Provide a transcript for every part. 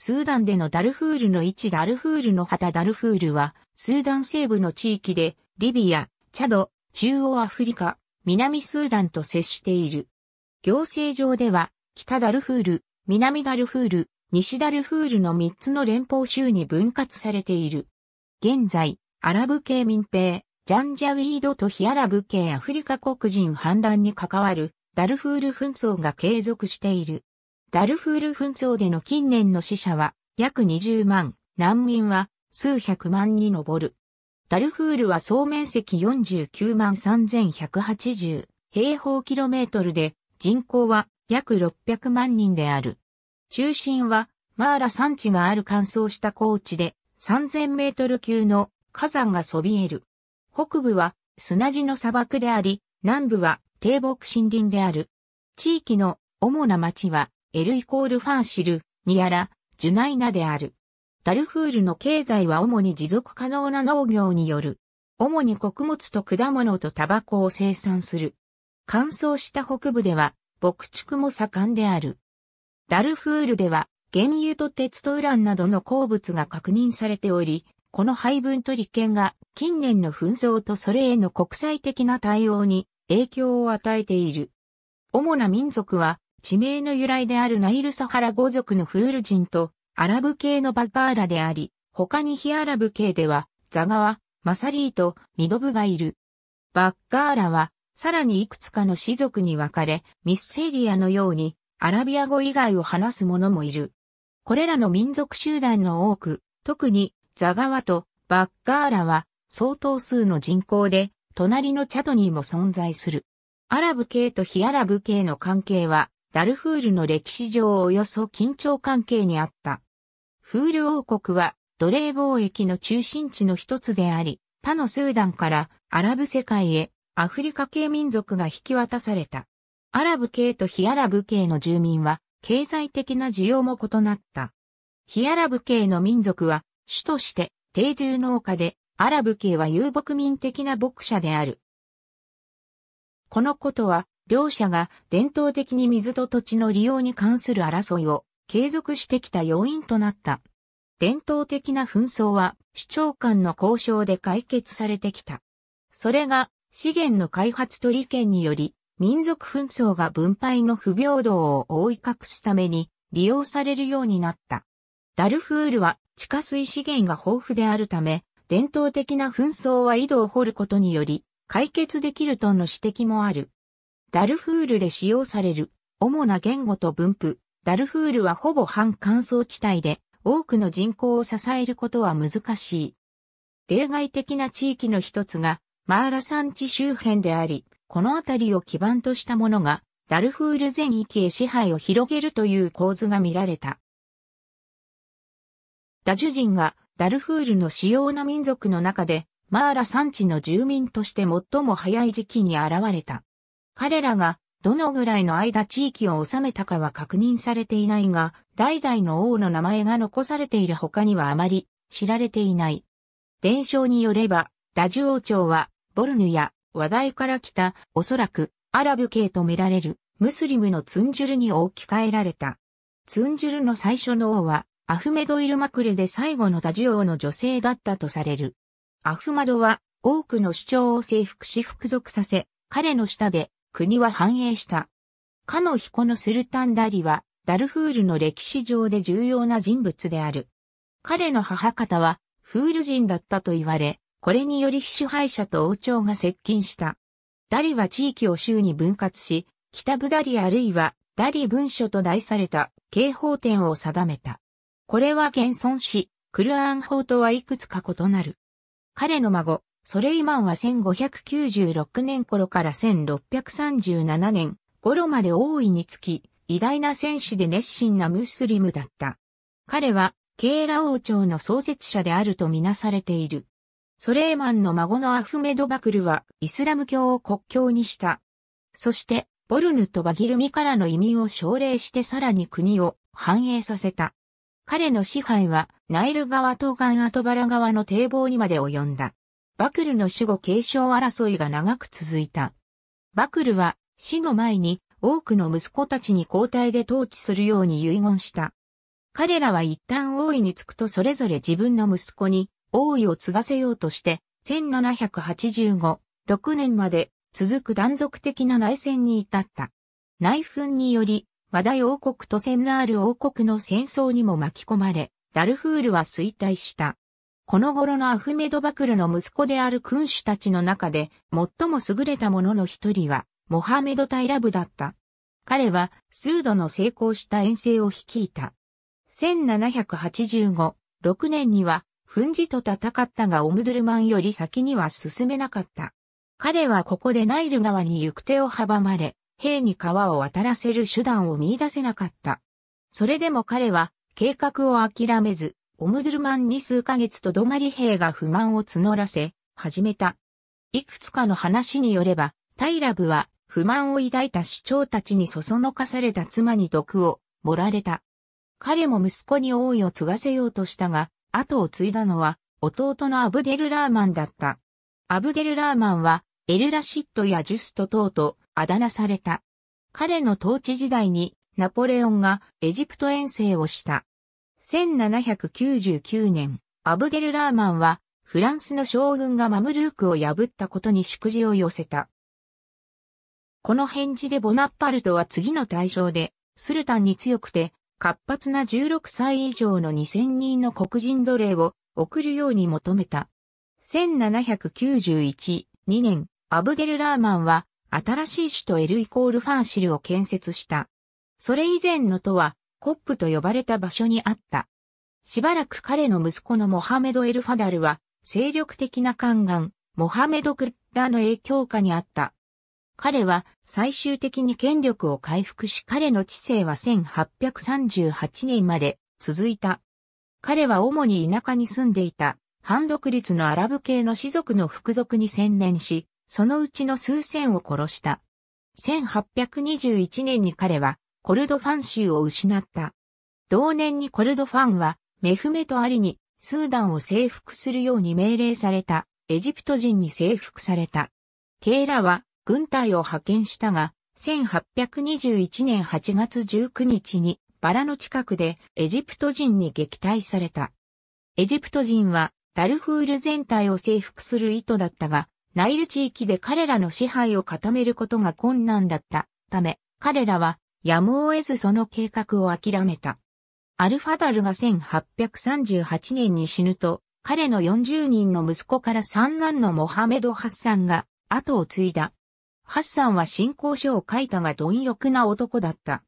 スーダンでのダルフールの位置ダルフールの旗ダルフールは、スーダン西部の地域で、リビア、チャド、中央アフリカ、南スーダンと接している。行政上では、北ダルフール、南ダルフール、西ダルフールの3つの連邦州に分割されている。現在、アラブ系民兵、ジャンジャウィードと非アラブ系アフリカ黒人反乱に関わるダルフール紛争が継続している。ダルフール紛争での近年の死者は約20万、難民は数百万に上る。ダルフールは総面積49万3180平方キロメートルで人口は約600万人である。中心はマーラ山地がある乾燥した高地で3000メートル級の火山がそびえる。北部は砂地の砂漠であり、南部は低木森林である。地域の主な町はエルイコールファンシル、ニアラ、ジュナイナである。ダルフールの経済は主に持続可能な農業による。主に穀物と果物とタバコを生産する。乾燥した北部では、牧畜も盛んである。ダルフールでは、原油と鉄とウランなどの鉱物が確認されており、この配分と利権が近年の紛争とそれへの国際的な対応に影響を与えている。主な民族は地名の由来であるナイルサハラ語族のフール人とアラブ系のバガーラであり、他に非アラブ系ではザガワ、マサリーとミドブがいる。バッガーラはさらにいくつかの氏族に分かれ、ミスセリアのようにアラビア語以外を話す者もいる。これらの民族集団の多く、特にザガワとバッガーラは相当数の人口で、隣のチャドにも存在する。アラブ系と非アラブ系の関係はダルフールの歴史上およそ緊張関係にあった。フール王国は奴隷貿易の中心地の一つであり、他のスーダンからアラブ世界へアフリカ系民族が引き渡された。アラブ系と非アラブ系の住民は経済的な需要も異なった。非アラブ系の民族は主として定住農家で、アラブ系は遊牧民的な牧者である。このことは両者が伝統的に水と土地の利用に関する争いを継続してきた要因となった。伝統的な紛争は市長間の交渉で解決されてきた。それが資源の開発と利権により民族紛争が分配の不平等を覆い隠すために利用されるようになった。ダルフールは地下水資源が豊富であるため、伝統的な紛争は井戸を掘ることにより解決できるとの指摘もある。ダルフールで使用される、主な言語と分布。ダルフールはほぼ半乾燥地帯で、多くの人口を支えることは難しい。例外的な地域の一つが、マーラ山地周辺であり、この辺りを基盤としたものが、ダルフール全域へ支配を広げるという構図が見られた。ダジュ人がダルフールの主要な民族の中で、マーラ山地の住民として最も早い時期に現れた。彼らがどのぐらいの間地域を治めたかは確認されていないが、代々の王の名前が残されている他にはあまり知られていない。伝承によれば、ダジュ王朝は、ボルヌや話題から来た、おそらくアラブ系と見られる、ムスリムのツンジュルに置き換えられた。ツンジュルの最初の王は、アフメド・イルマクルで最後のダジュ王の女性だったとされる。アフマドは、多くの主張を征服し服属させ、彼の下で国は繁栄した。かの彦のスルタンダリは、ダルフールの歴史上で重要な人物である。彼の母方は、フール人だったと言われ、これにより支配者と王朝が接近した。ダリは地域を州に分割し、北部ダリあるいはダリ文書と題された刑法典を定めた。これは現存し、クルアン法とはいくつか異なる。彼の孫、ソレイマンは1596年頃から1637年頃まで大いにつき、偉大な戦士で熱心なムスリムだった。彼は、ケーラ王朝の創設者であるとみなされている。ソレイマンの孫のアフメド・バクルは、イスラム教を国教にした。そして、ボルヌとバギルミからの移民を奨励してさらに国を繁栄させた。彼の支配は、ナイル川東岸アトバラ川の堤防にまで及んだ。バクルの死後継承争いが長く続いた。バクルは死の前に多くの息子たちに交代で統治するように遺言した。彼らは一旦王位につくとそれぞれ自分の息子に王位を継がせようとして、1785、6年まで続く断続的な内戦に至った。内紛により、和大王国とセンナール王国の戦争にも巻き込まれ、ダルフールは衰退した。この頃のアフメド・バクルの息子である君主たちの中で、最も優れた者の一人は、モハメド・タイラブだった。彼は、スードの成功した遠征を率いた。1785、6年には、フンジと戦ったがオムドゥルマンより先には進めなかった。彼はここでナイル川に行く手を阻まれ、兵に川を渡らせる手段を見出せなかった。それでも彼は計画を諦めず、オムドゥルマンに数ヶ月とどまり兵が不満を募らせ、始めた。いくつかの話によれば、タイラブは不満を抱いた主張たちにそそのかされた妻に毒を盛られた。彼も息子に王位を継がせようとしたが、後を継いだのは弟のアブデル・ラーマンだった。アブデル・ラーマンはエル・ラシッドやジュスト等とあだ名された。彼の統治時代にナポレオンがエジプト遠征をした。1799年、アブゲルラーマンは、フランスの将軍がマムルークを破ったことに祝辞を寄せた。この返事でボナッパルトは次の対象で、スルタンに強くて、活発な16歳以上の2000人の黒人奴隷を送るように求めた。1791、2年、アブゲルラーマンは、新しい首都エルイコールファーシルを建設した。それ以前の都は、ホップと呼ばれた場所にあった。しばらく彼の息子のモハメド・エルファダルは、精力的な宦官、モハメド・クッラの影響下にあった。彼は最終的に権力を回復し彼の知性は1838年まで続いた。彼は主に田舎に住んでいた反独立のアラブ系の士族の服属に専念し、そのうちの数千を殺した。1821年に彼はコルドファン州を失った。同年にコルドファンは、メフメとアリに、スーダンを征服するように命令された、エジプト人に征服された。ケイラは、軍隊を派遣したが、1821年8月19日に、バラの近くで、エジプト人に撃退された。エジプト人は、ダルフール全体を征服する意図だったが、ナイル地域で彼らの支配を固めることが困難だったため、彼らはやむを得ずその計画を諦めた。アルファダルが1838年に死ぬと、彼の40人の息子から三男のモハメド・ハッサンが後を継いだ。ハッサンは信仰書を書いたが貪欲な男だった。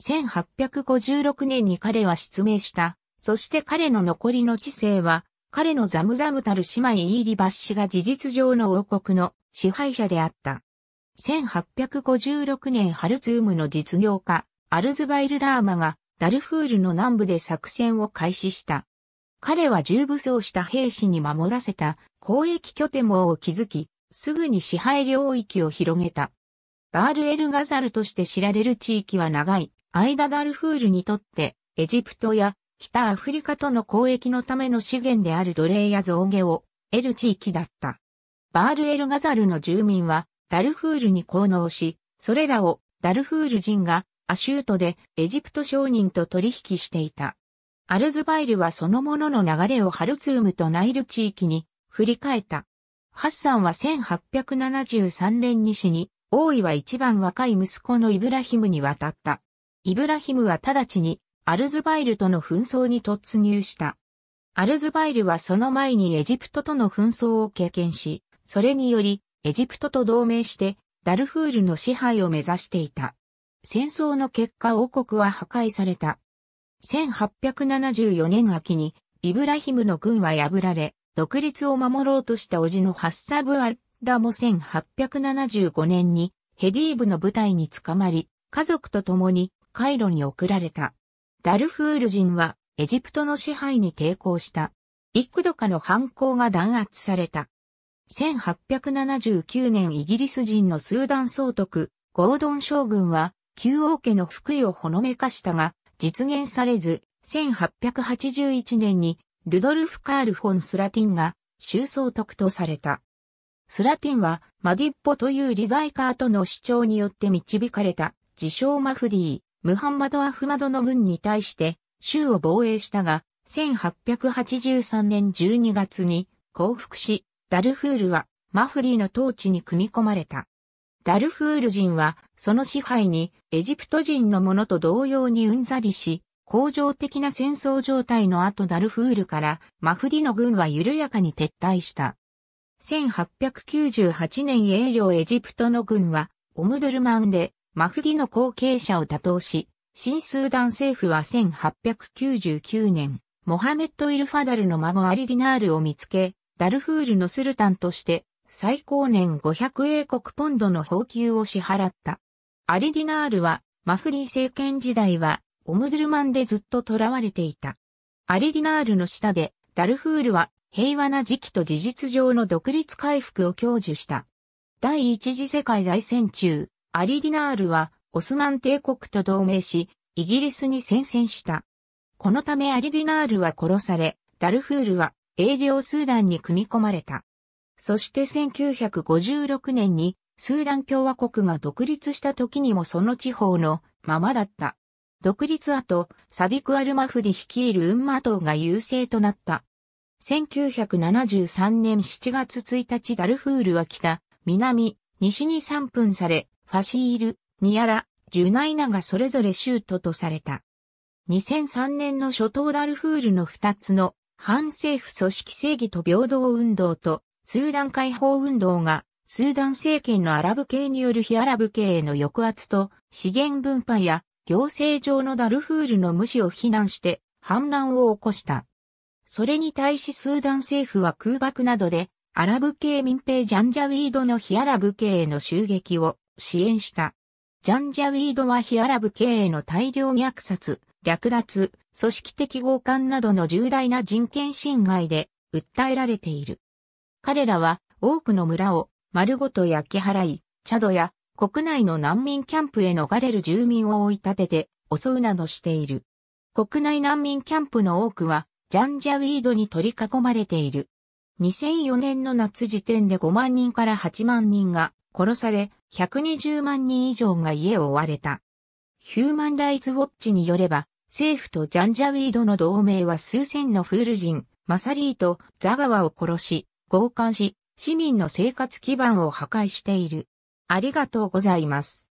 1856年に彼は失明した。そして彼の残りの知性は、彼のザムザムたる姉妹イーリバッシが事実上の王国の支配者であった。1856年ハルツームの実業家、アルズバイル・ラーマがダルフールの南部で作戦を開始した。彼は重武装した兵士に守らせた交易拠点網を築き、すぐに支配領域を広げた。バール・エル・ガザルとして知られる地域は長い、間ダルフールにとって、エジプトや北アフリカとの交易のための資源である奴隷や象牙を得る地域だった。バール・エル・ガザルの住民はダルフールに効能し、それらをダルフール人がアシュートでエジプト商人と取引していた。アルズバイルはそのものの流れをハルツームとナイル地域に振り返った。ハッサンは1873年に死に、王位は一番若い息子のイブラヒムに渡った。イブラヒムは直ちにアルズバイルとの紛争に突入した。アルズバイルはその前にエジプトとの紛争を経験し、それによりエジプトと同盟してダルフールの支配を目指していた。戦争の結果王国は破壊された。1874年秋にイブラヒムの軍は破られ、独立を守ろうとした叔父のハッサブ・アラも1875年にヘディーブの部隊に捕まり、家族と共にカイロに送られた。ダルフール人はエジプトの支配に抵抗した。幾度かの反抗が弾圧された。1879年イギリス人のスーダン総督、ゴードン将軍は、旧王家の福井をほのめかしたが、実現されず、1881年に、ルドルフ・カール・フォン・スラティンが、州総督とされた。スラティンは、マディッポというリザイカーとの主張によって導かれた、自称マフディー、ムハンマド・アフマドの軍に対して、州を防衛したが、1883年12月に降伏し、ダルフールはマフリーの統治に組み込まれた。ダルフール人はその支配にエジプト人のものと同様にうんざりし、恒常的な戦争状態の後ダルフールからマフディの軍は緩やかに撤退した。1898年英領エジプトの軍はオムドルマンでマフディの後継者を打倒し、新スーダン政府は1899年、モハメット・イルファダルの孫アリディナールを見つけ、ダルフールのスルタンとして、最高年500英国ポンドの宝給を支払った。アリディナールは、マフリー政権時代は、オムドゥルマンでずっと囚われていた。アリディナールの下で、ダルフールは、平和な時期と事実上の独立回復を享受した。第一次世界大戦中、アリディナールは、オスマン帝国と同盟し、イギリスに宣戦した。このためアリディナールは殺され、ダルフールは営業スーダンに組み込まれた。そして1956年にスーダン共和国が独立した時にもその地方のままだった。独立後、サディク・アルマフディ率いるウンマ党が優勢となった。1973年7月1日ダルフールは北、南、西に3分され、ファシール、ニアラ、ジュナイナがそれぞれ州都とされた。2003年の初頭ダルフールの2つの反政府組織正義と平等運動と、スーダン解放運動が、スーダン政権のアラブ系による非アラブ系への抑圧と、資源分配や、行政上のダルフールの無視を非難して、反乱を起こした。それに対しスーダン政府は空爆などで、アラブ系民兵ジャンジャウィードの非アラブ系への襲撃を支援した。ジャンジャウィードは非アラブ系への大量虐殺、略奪、組織的強姦などの重大な人権侵害で訴えられている。彼らは多くの村を丸ごと焼き払い、チャドや国内の難民キャンプへ逃れる住民を追い立てて襲うなどしている。国内難民キャンプの多くはジャンジャウィードに取り囲まれている。2004年の夏時点で5万人から8万人が殺され、120万人以上が家を追われた。ヒューマンライツウォッチによれば、政府とジャンジャウィードの同盟は数千のフール人、マサリーとザガワを殺し、強姦し、市民の生活基盤を破壊している。ありがとうございます。